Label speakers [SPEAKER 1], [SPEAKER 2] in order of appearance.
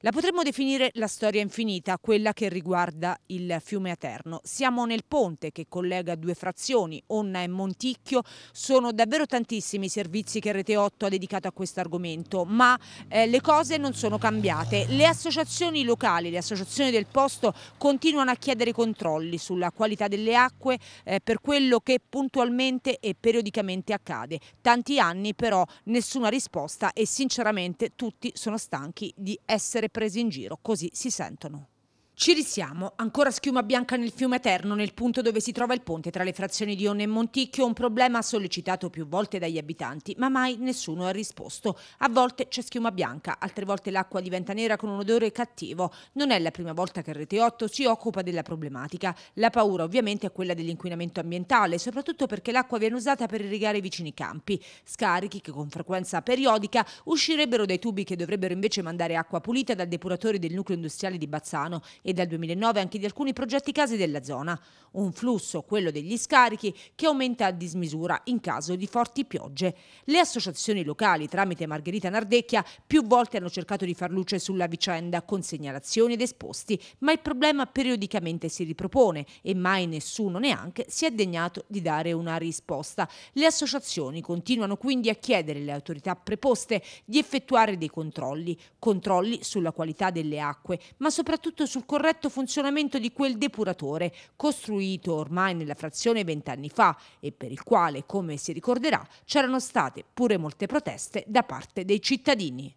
[SPEAKER 1] La potremmo definire la storia infinita, quella che riguarda il fiume Aterno. Siamo nel ponte che collega due frazioni, Onna e Monticchio. Sono davvero tantissimi i servizi che Rete 8 ha dedicato a questo argomento, ma eh, le cose non sono cambiate. Le associazioni locali, le associazioni del posto continuano a chiedere controlli sulla qualità delle acque eh, per quello che puntualmente e periodicamente accade. Tanti anni però nessuna risposta e sinceramente tutti sono stanchi di essere essere presi in giro, così si sentono. Ci risiamo, ancora schiuma bianca nel fiume Eterno, nel punto dove si trova il ponte tra le frazioni di Onne e Monticchio, un problema sollecitato più volte dagli abitanti, ma mai nessuno ha risposto. A volte c'è schiuma bianca, altre volte l'acqua diventa nera con un odore cattivo. Non è la prima volta che Rete 8 si occupa della problematica. La paura ovviamente è quella dell'inquinamento ambientale, soprattutto perché l'acqua viene usata per irrigare i vicini campi, scarichi che con frequenza periodica uscirebbero dai tubi che dovrebbero invece mandare acqua pulita dal depuratore del nucleo industriale di Bazzano e dal 2009 anche di alcuni progetti case della zona. Un flusso, quello degli scarichi, che aumenta a dismisura in caso di forti piogge. Le associazioni locali, tramite Margherita Nardecchia, più volte hanno cercato di far luce sulla vicenda con segnalazioni ed esposti, ma il problema periodicamente si ripropone e mai nessuno neanche si è degnato di dare una risposta. Le associazioni continuano quindi a chiedere alle autorità preposte di effettuare dei controlli, controlli sulla qualità delle acque, ma soprattutto sul corretto corretto funzionamento di quel depuratore, costruito ormai nella frazione vent'anni fa e per il quale, come si ricorderà, c'erano state pure molte proteste da parte dei cittadini.